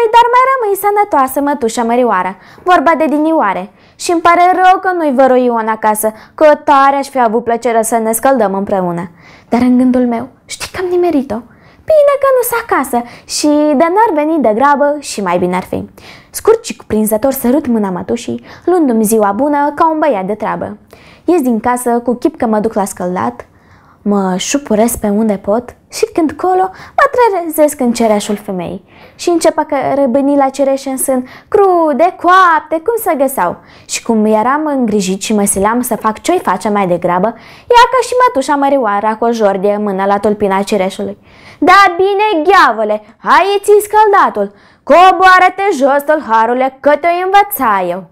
noi, păi, dar mai rămâi sănătoasă, mătușa Mărioară, vorba de dinioare. și îmi pare rău că nu-i vă Ion acasă, că tare aș fi avut plăcerea să ne scăldăm împreună. Dar în gândul meu, știi că am nimerit-o. Bine că nu s acasă și de n-ar veni de grabă și mai bine ar fi. Scurt și cuprinzător sărut mâna mătușii, luându-mi ziua bună ca un băiat de treabă. Ies din casă cu chip că mă duc la scăldat, Mă șupuresc pe unde pot și când colo mă trezesc în cereașul femeii și încep că răbâni la cereșe în sân, crude, coapte, cum să găseau. Și cum eram îngrijit și mă sileam să fac ce-i face mai degrabă, ea ca și mătușa mărioara cu o jordie în mână la tulpina cereșului. Da bine, gheavole, hai ți scăldatul, coboară-te jos, tălharule, că te învăța eu.